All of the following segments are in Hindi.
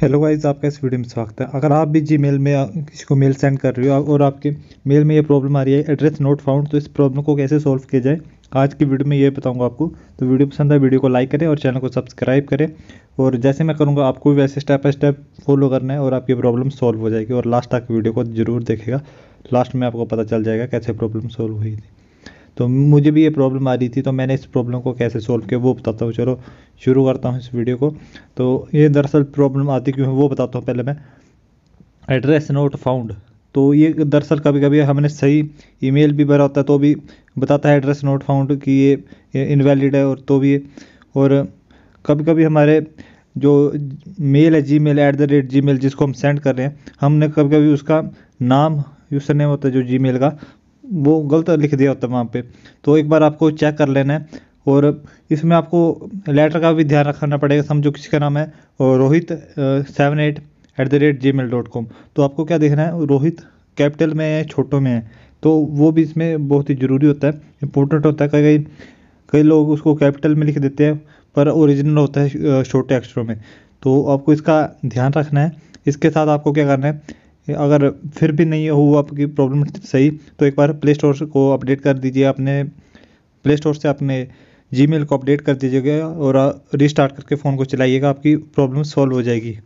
हेलो गाइस आपका इस वीडियो में स्वागत है अगर आप भी जी मेल में किसी को मेल सेंड कर रहे हो और आपके मेल में ये प्रॉब्लम आ रही है एड्रेस नोट फाउंड तो इस प्रॉब्लम को कैसे सॉल्व किया जाए आज की वीडियो में ये बताऊंगा आपको तो वीडियो पसंद है वीडियो को लाइक करें और चैनल को सब्सक्राइब करें और जैसे मैं करूँगा आपको भी वैसे स्टेप बाय स्टेप फॉलो करना है और आपकी प्रॉब्लम सॉल्व हो जाएगी और लास्ट तक वीडियो को ज़रूर देखेगा लास्ट में आपको पता चल जाएगा कैसे प्रॉब्लम सॉल्व हुई थी तो मुझे भी ये प्रॉब्लम आ रही थी तो मैंने इस प्रॉब्लम को कैसे सॉल्व किया वो बताता हूँ चलो शुरू करता हूँ इस वीडियो को तो ये दरअसल प्रॉब्लम आती क्यों है वो बताता हूँ पहले मैं एड्रेस नोट फाउंड तो ये दरअसल कभी कभी हमने सही ईमेल भी भरा होता है तो भी बताता है एड्रेस नोट फाउंड कि ये इनवैलिड है और तो भी और कभी कभी हमारे जो मेल है Gmail at the rate Gmail जिसको हम सेंड कर रहे हैं हमने कभी कभी उसका नाम यूसर नेम होता है जो जी मेल का वो गलत लिख दिया होता है वहाँ पे तो एक बार आपको चेक कर लेना है और इसमें आपको लेटर का भी ध्यान रखना पड़ेगा समझो किसी का नाम है Rohit seven eight at the rate Gmail dot com तो आपको क्या देखना है रोहित कैपिटल में है छोटों में है तो वो भी इसमें बहुत ही ज़रूरी होता है इंपॉर्टेंट होता है कई कई लोग उसको कैपिटल में लिख देते हैं पर ओरिजिनल होता है छोटे अक्षरों में तो आपको इसका ध्यान रखना है इसके साथ आपको क्या करना है अगर फिर भी नहीं हो आपकी प्रॉब्लम सही तो एक बार प्ले स्टोर को अपडेट कर दीजिए अपने प्ले स्टोर से अपने जी को अपडेट कर दीजिएगा और रिस्टार्ट करके फ़ोन को चलाइएगा आपकी प्रॉब्लम सॉल्व हो जाएगी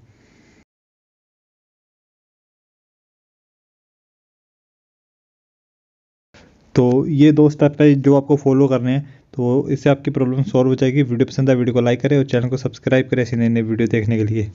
तो ये दो स्टेप है जो आपको फॉलो करने हैं तो इससे आपकी प्रॉब्लम सॉल्व हो जाएगी वीडियो पसंद आए वीडियो को लाइक करें और चैनल को सब्सक्राइब करें ऐसी नई नई वीडियो देखने के लिए